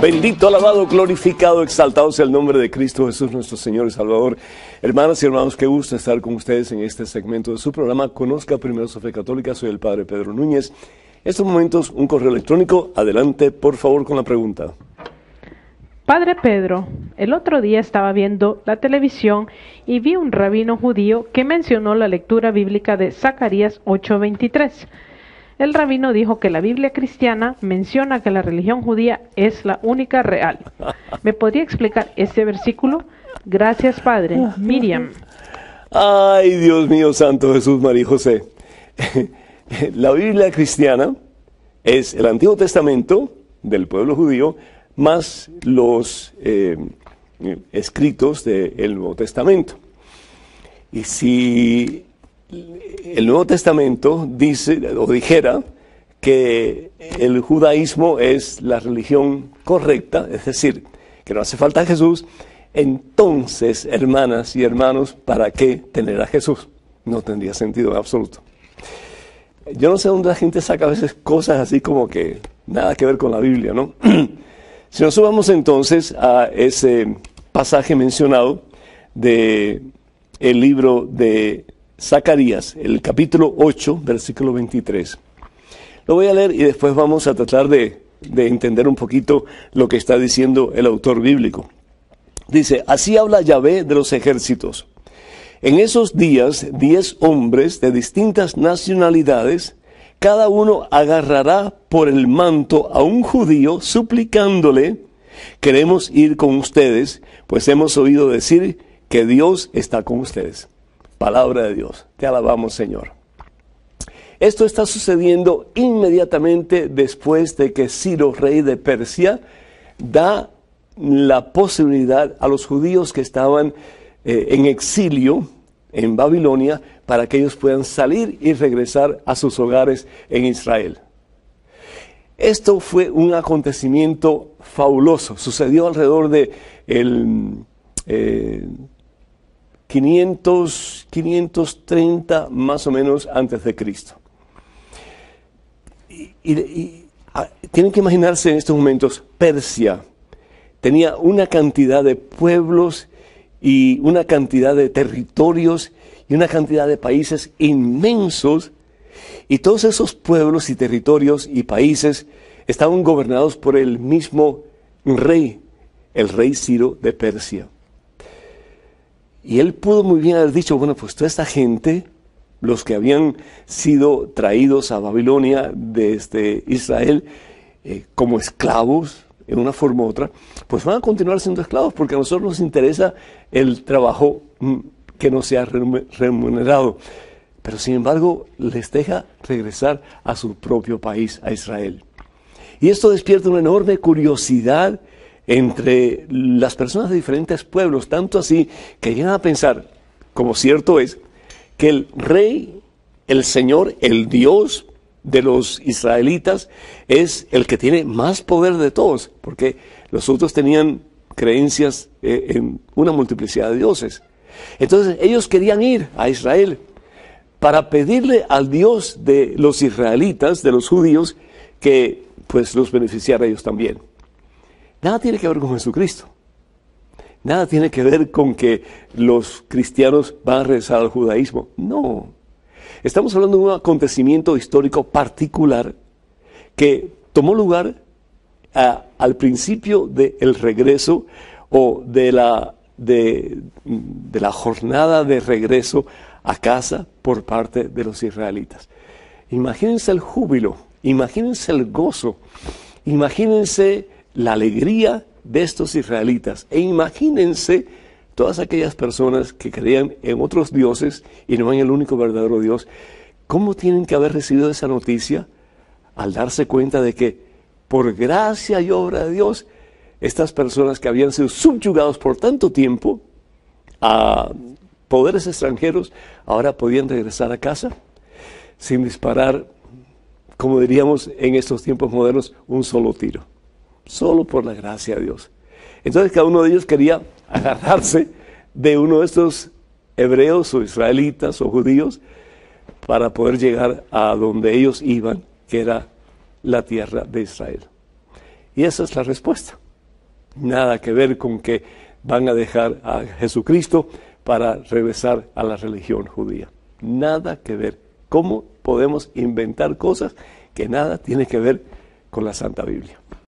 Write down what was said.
Bendito, alabado, glorificado, exaltado sea el nombre de Cristo Jesús, nuestro Señor y Salvador. Hermanas y hermanos, qué gusto estar con ustedes en este segmento de su programa Conozca Primero su Fe Católica. Soy el Padre Pedro Núñez. En estos momentos, un correo electrónico. Adelante, por favor, con la pregunta. Padre Pedro, el otro día estaba viendo la televisión y vi un rabino judío que mencionó la lectura bíblica de Zacarías 8:23. El rabino dijo que la Biblia cristiana menciona que la religión judía es la única real. ¿Me podría explicar este versículo? Gracias, Padre. Ah, Miriam. Ay, Dios mío, Santo Jesús, María José. la Biblia cristiana es el Antiguo Testamento del pueblo judío más los eh, escritos del Nuevo Testamento. Y si el Nuevo Testamento dice o dijera que el judaísmo es la religión correcta, es decir, que no hace falta Jesús, entonces, hermanas y hermanos, ¿para qué tener a Jesús? No tendría sentido en absoluto. Yo no sé dónde la gente saca a veces cosas así como que nada que ver con la Biblia, ¿no? si nos subamos entonces a ese pasaje mencionado de el libro de Zacarías, el capítulo 8, versículo 23. Lo voy a leer y después vamos a tratar de, de entender un poquito lo que está diciendo el autor bíblico. Dice, así habla Yahvé de los ejércitos. En esos días, diez hombres de distintas nacionalidades, cada uno agarrará por el manto a un judío suplicándole Queremos ir con ustedes, pues hemos oído decir que Dios está con ustedes. Palabra de Dios. Te alabamos, Señor. Esto está sucediendo inmediatamente después de que Ciro, rey de Persia, da la posibilidad a los judíos que estaban eh, en exilio en Babilonia para que ellos puedan salir y regresar a sus hogares en Israel. Esto fue un acontecimiento fabuloso. Sucedió alrededor de el, 500, eh, 530 más o menos antes de Cristo. Y, tienen que imaginarse en estos momentos, Persia tenía una cantidad de pueblos y una cantidad de territorios y una cantidad de países inmensos y todos esos pueblos y territorios y países estaban gobernados por el mismo rey, el rey Ciro de Persia. Y él pudo muy bien haber dicho, bueno, pues toda esta gente, los que habían sido traídos a Babilonia desde este Israel eh, como esclavos, en una forma u otra, pues van a continuar siendo esclavos porque a nosotros nos interesa el trabajo mm, que no sea remunerado pero sin embargo les deja regresar a su propio país, a Israel. Y esto despierta una enorme curiosidad entre las personas de diferentes pueblos, tanto así que llegan a pensar, como cierto es, que el rey, el Señor, el Dios de los israelitas es el que tiene más poder de todos, porque los otros tenían creencias eh, en una multiplicidad de dioses. Entonces ellos querían ir a Israel, para pedirle al Dios de los israelitas, de los judíos, que pues los beneficiara a ellos también. Nada tiene que ver con Jesucristo. Nada tiene que ver con que los cristianos van a regresar al judaísmo. No. Estamos hablando de un acontecimiento histórico particular que tomó lugar al principio del regreso o de la de, la jornada de regreso a casa por parte de los israelitas. Imagínense el júbilo, imagínense el gozo, imagínense la alegría de estos israelitas e imagínense todas aquellas personas que creían en otros dioses y no en el único verdadero Dios, ¿cómo tienen que haber recibido esa noticia al darse cuenta de que por gracia y obra de Dios estas personas que habían sido subyugados por tanto tiempo a poderes extranjeros, ahora podían regresar a casa sin disparar, como diríamos en estos tiempos modernos, un solo tiro, solo por la gracia de Dios. Entonces cada uno de ellos quería agarrarse de uno de estos hebreos o israelitas o judíos para poder llegar a donde ellos iban, que era la tierra de Israel. Y esa es la respuesta nada que ver con que van a dejar a Jesucristo para regresar a la religión judía. Nada que ver. ¿Cómo podemos inventar cosas que nada tienen que ver con la Santa Biblia?